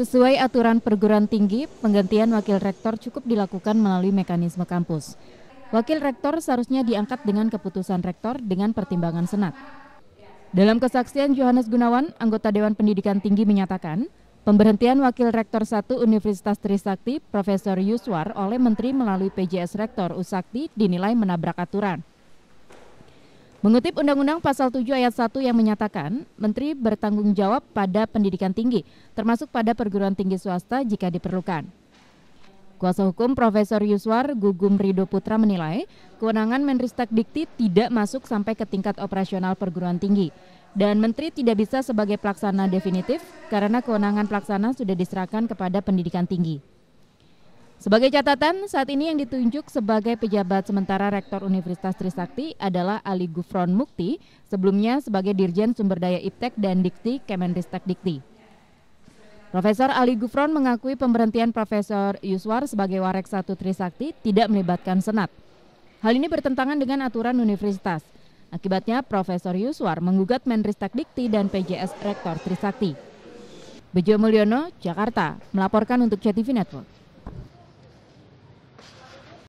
Sesuai aturan perguruan tinggi, penggantian wakil rektor cukup dilakukan melalui mekanisme kampus. Wakil rektor seharusnya diangkat dengan keputusan rektor dengan pertimbangan senat. Dalam kesaksian Johannes Gunawan, anggota Dewan Pendidikan Tinggi menyatakan, pemberhentian Wakil Rektor satu Universitas Trisakti, Profesor Yuswar oleh Menteri melalui PJS Rektor Usakti dinilai menabrak aturan. Mengutip Undang-Undang Pasal 7 Ayat 1 yang menyatakan, Menteri bertanggung jawab pada pendidikan tinggi, termasuk pada perguruan tinggi swasta jika diperlukan. Kuasa hukum Profesor Yuswar Gugum Rido Putra menilai, kewenangan Menristek Dikti tidak masuk sampai ke tingkat operasional perguruan tinggi, dan Menteri tidak bisa sebagai pelaksana definitif karena kewenangan pelaksana sudah diserahkan kepada pendidikan tinggi. Sebagai catatan, saat ini yang ditunjuk sebagai pejabat sementara Rektor Universitas Trisakti adalah Ali Gufron Mukti, sebelumnya sebagai Dirjen Sumber Daya Iptek dan Dikti Kemenristek Dikti. Profesor Ali Gufron mengakui pemberhentian Profesor Yuswar sebagai Warek satu Trisakti tidak melibatkan Senat. Hal ini bertentangan dengan aturan universitas. Akibatnya, Profesor Yuswar menggugat Menristek Dikti dan PJS Rektor Trisakti. Bejo Mulyono, Jakarta, melaporkan untuk CTV Network.